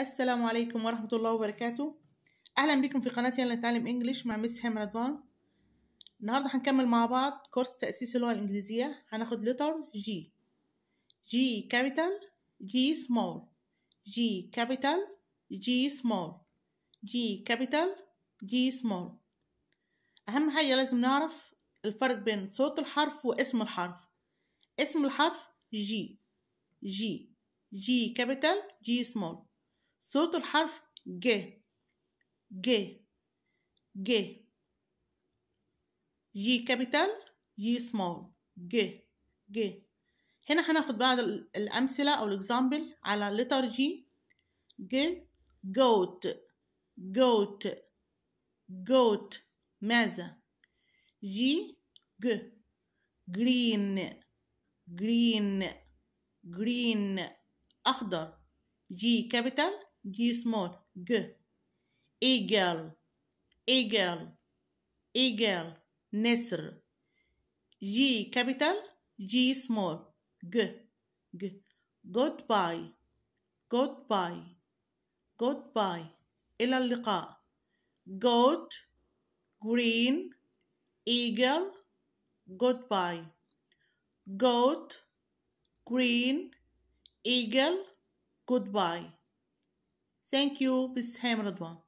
السلام عليكم ورحمة الله وبركاته أهلا بكم في قناة يلا نتعلم إنجليش مع مس هام رضوان النهاردة هنكمل مع بعض كورس تأسيس اللغة الإنجليزية هناخد لتر جي جي كابيتال جي سمول جي كابيتال جي سمول جي كابيتال جي سمول أهم حاجة لازم نعرف الفرق بين صوت الحرف واسم الحرف اسم الحرف جي جي جي كابيتال جي سمول صوت الحرف ج ج ج جي كابيتال جي سمول ج ج هنا هناخد بعض الأمثلة أو الإكزامبل على لتر جي ج جوت جوت جوت ماذا جي ج جرين جرين جرين أخضر جي كابيتال small G. Eagle, Eagle, Eagle, Nesr. G capital, G small, G, G. Goodbye, goodbye, goodbye. إلى اللقاء. Goat, green, eagle, goodbye. Goat, green, eagle, goodbye. Thank you. Mr. Heim